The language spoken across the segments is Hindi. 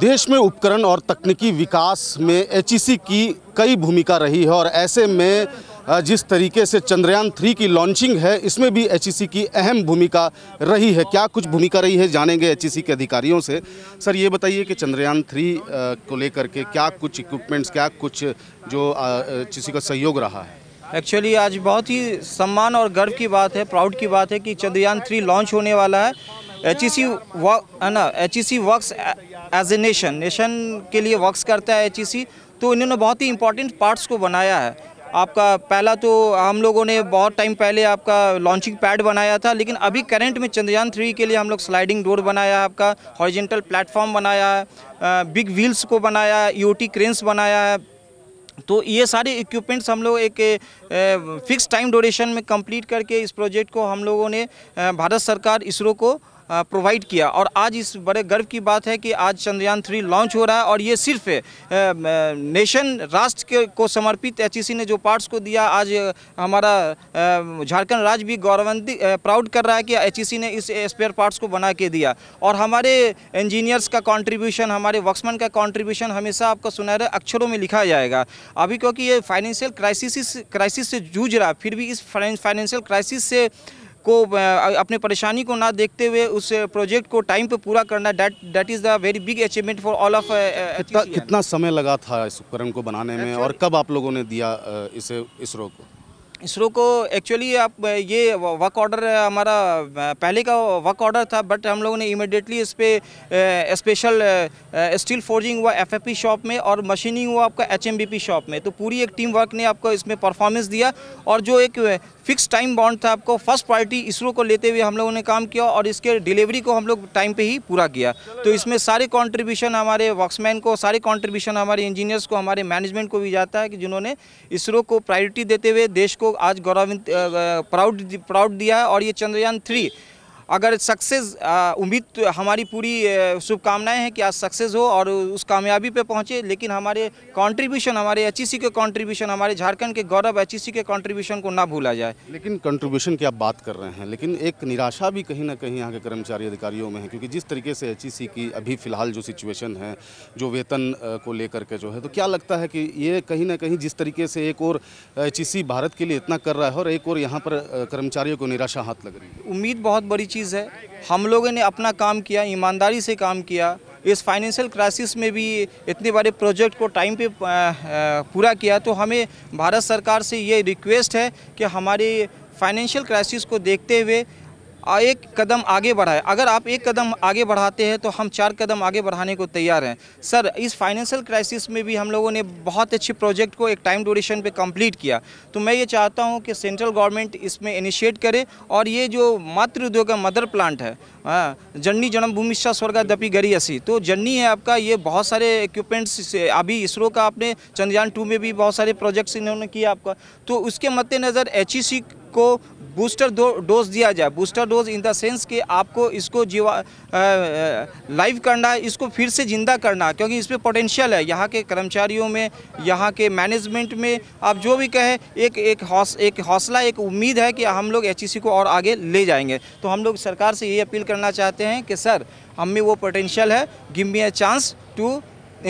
देश में उपकरण और तकनीकी विकास में एच की कई भूमिका रही है और ऐसे में जिस तरीके से चंद्रयान थ्री की लॉन्चिंग है इसमें भी एच की अहम भूमिका रही है क्या कुछ भूमिका रही है जानेंगे एच के अधिकारियों से सर ये बताइए कि चंद्रयान थ्री को लेकर के क्या कुछ इक्विपमेंट्स क्या कुछ जो एच का सहयोग रहा है एक्चुअली आज बहुत ही सम्मान और गर्व की बात है प्राउड की बात है कि चंद्रयान थ्री लॉन्च होने वाला है एच ई सी वर्क है ना H E C work as a nation nation के लिए वर्क्स करता है एच e तो इन्होंने बहुत ही इंपॉर्टेंट पार्ट्स को बनाया है आपका पहला तो हम लोगों ने बहुत टाइम पहले आपका लॉन्चिंग पैड बनाया था लेकिन अभी करंट में चंद्रयान थ्री के लिए हम लोग स्लाइडिंग डोर बनाया है आपका हॉरिजेंटल प्लेटफॉर्म बनाया है बिग व्हील्स को बनाया है ईओटी क्रेन्स बनाया है तो ये सारे इक्विपमेंट्स हम लोग एक, फिक्स टाइम डोरेशन में कंप्लीट करके इस प्रोजेक्ट को हम लोगों ने भारत सरकार इसरो को प्रोवाइड किया और आज इस बड़े गर्व की बात है कि आज चंद्रयान थ्री लॉन्च हो रहा है और ये सिर्फ नेशन राष्ट्र के को समर्पित एच e ने जो पार्ट्स को दिया आज हमारा झारखंड राज्य भी गौरवान्वित प्राउड कर रहा है कि एच e ने इस स्पेयर पार्ट्स को बना के दिया और हमारे इंजीनियर्स का कॉन्ट्रीब्यूशन हमारे वर्क्समैन का कॉन्ट्रीब्यूशन हमेशा आपको सुनहरे अक्षरों में लिखा जाएगा अभी क्योंकि ये फाइनेंशियल क्राइसिस क्राइसिस से जूझ रहा फिर भी इस फाइनेंशियल क्राइसिस से को अपने परेशानी को ना देखते हुए उस प्रोजेक्ट को टाइम पे पूरा करना that that is the very big achievement for all of कितना समय लगा था इस उपकरण को बनाने में और कब आप लोगों ने दिया इसे इसरो को इसरो को एक्चुअली आप ये वर्क ऑर्डर हमारा पहले का वर्क ऑर्डर था बट हम लोगों ने इमिडिएटली इस पर स्पेशल स्टील फोर्जिंग हुआ एफएफपी शॉप में और मशीनिंग हुआ आपका एचएमबीपी शॉप में तो पूरी एक टीम वर्क ने आपको इसमें परफॉर्मेंस दिया और जो एक फिक्स टाइम बॉन्ड था आपको फर्स्ट पार्टी इसरो को लेते हुए हम लोगों ने काम किया और इसके डिलीवरी को हम लोग टाइम पर ही पूरा किया तो इसमें सारे कॉन्ट्रीब्यूशन हमारे वर्क्समैन को सारे कॉन्ट्रीब्यूशन हमारे इंजीनियर्स को हमारे मैनेजमेंट को भी जाता है कि जिन्होंने इसरो को प्रायोरिटी देते हुए देश को आज गौरवान्वित प्राउड प्राउड दिया है और ये चंद्रयान थ्री अगर सक्सेस उम्मीद तो हमारी पूरी शुभकामनाएं हैं कि आज सक्सेस हो और उस कामयाबी पे पहुंचे लेकिन हमारे कंट्रीब्यूशन हमारे एच e के कंट्रीब्यूशन हमारे झारखंड के गौरव एच e के कंट्रीब्यूशन को ना भूला जाए लेकिन कंट्रीब्यूशन की आप बात कर रहे हैं लेकिन एक निराशा भी कहीं ना कहीं यहाँ के कर्मचारी अधिकारियों में है क्योंकि जिस तरीके से एच e की अभी फ़िलहाल जो सिचुएशन है जो वेतन को लेकर के जो है तो क्या लगता है कि ये कहीं ना कहीं जिस तरीके से एक और एच भारत के लिए इतना कर रहा है और एक और यहाँ पर कर्मचारियों को निराशा हाथ लग रही है उम्मीद बहुत बड़ी चीज़ है हम लोगों ने अपना काम किया ईमानदारी से काम किया इस फाइनेंशियल क्राइसिस में भी इतने बड़े प्रोजेक्ट को टाइम पे पूरा किया तो हमें भारत सरकार से ये रिक्वेस्ट है कि हमारे फाइनेंशियल क्राइसिस को देखते हुए एक कदम आगे बढ़ाए अगर आप एक कदम आगे बढ़ाते हैं तो हम चार कदम आगे बढ़ाने को तैयार हैं सर इस फाइनेंशियल क्राइसिस में भी हम लोगों ने बहुत अच्छे प्रोजेक्ट को एक टाइम ड्यूरेशन पे कंप्लीट किया तो मैं ये चाहता हूँ कि सेंट्रल गवर्नमेंट इसमें इनिशिएट करे और ये जो मातृ उद्योग का मदर प्लांट है हाँ, जर्नी जन्मभूमि स्वर्ग दपी गरी असी तो जन्नी है आपका ये बहुत सारे इक्विपमेंट्स अभी इसरो का आपने चंद्रयान टू में भी बहुत सारे प्रोजेक्ट्स इन्होंने किया आपका तो उसके मद्देनज़र एच e को बूस्टर दो डोज दिया जाए booster dose in the sense कि आपको इसको जीवा लाइव करना है इसको फिर से ज़िंदा करना है क्योंकि इसमें पोटेंशियल है यहाँ के कर्मचारियों में यहाँ के मैनेजमेंट में आप जो भी कहें एक एक हौस एक हौसला एक उम्मीद है कि हम लोग एच e को और आगे ले जाएंगे तो हम लोग सरकार से ये अपील करना चाहते हैं कि सर हम में वो पोटेंशियल है give me a chance to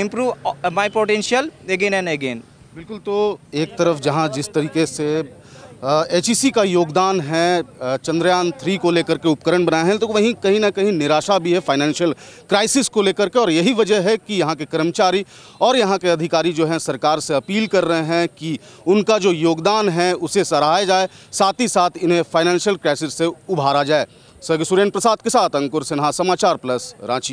improve my potential again and again बिल्कुल तो एक तरफ जहाँ जिस तरीके से एच e का योगदान है चंद्रयान थ्री को लेकर के उपकरण बनाए हैं तो वहीं कहीं ना कहीं निराशा भी है फाइनेंशियल क्राइसिस को लेकर के और यही वजह है कि यहाँ के कर्मचारी और यहाँ के अधिकारी जो हैं सरकार से अपील कर रहे हैं कि उनका जो योगदान है उसे सराहाया जाए साथ ही साथ इन्हें फाइनेंशियल क्राइसिस से उभारा जाए सगे सुरेंद्र प्रसाद के साथ अंकुर सिन्हा समाचार प्लस रांची